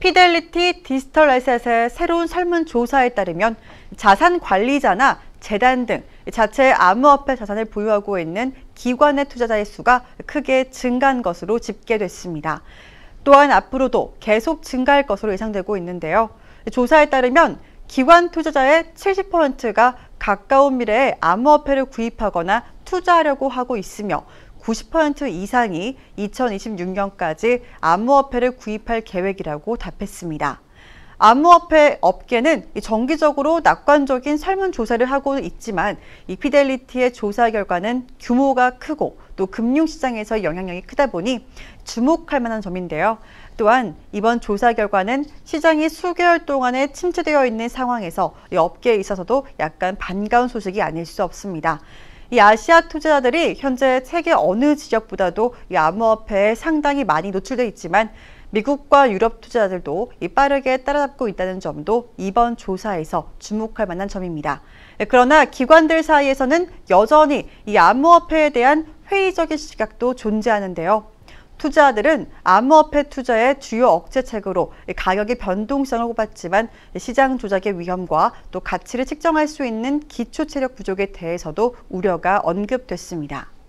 피델리티 디지털 에셋의 새로운 설문조사에 따르면 자산 관리자나 재단 등 자체 암호화폐 자산을 보유하고 있는 기관의 투자자의 수가 크게 증가한 것으로 집계됐습니다. 또한 앞으로도 계속 증가할 것으로 예상되고 있는데요. 조사에 따르면 기관 투자자의 70%가 가까운 미래에 암호화폐를 구입하거나 투자하려고 하고 있으며 90% 이상이 2026년까지 암호화폐를 구입할 계획이라고 답했습니다. 암호화폐 업계는 정기적으로 낙관적인 설문조사를 하고 있지만 이 피델리티의 조사 결과는 규모가 크고 또 금융시장에서 영향력이 크다 보니 주목할 만한 점인데요. 또한 이번 조사 결과는 시장이 수개월 동안에 침체되어 있는 상황에서 이 업계에 있어서도 약간 반가운 소식이 아닐 수 없습니다. 이 아시아 투자자들이 현재 세계 어느 지역보다도 이 암호화폐에 상당히 많이 노출돼 있지만 미국과 유럽 투자자들도 이 빠르게 따라잡고 있다는 점도 이번 조사에서 주목할 만한 점입니다. 그러나 기관들 사이에서는 여전히 이 암호화폐에 대한 회의적인 시각도 존재하는데요. 투자들은 암호화폐 투자의 주요 억제책으로 가격의 변동성을 꼽았지만 시장 조작의 위험과 또 가치를 측정할 수 있는 기초 체력 부족에 대해서도 우려가 언급됐습니다.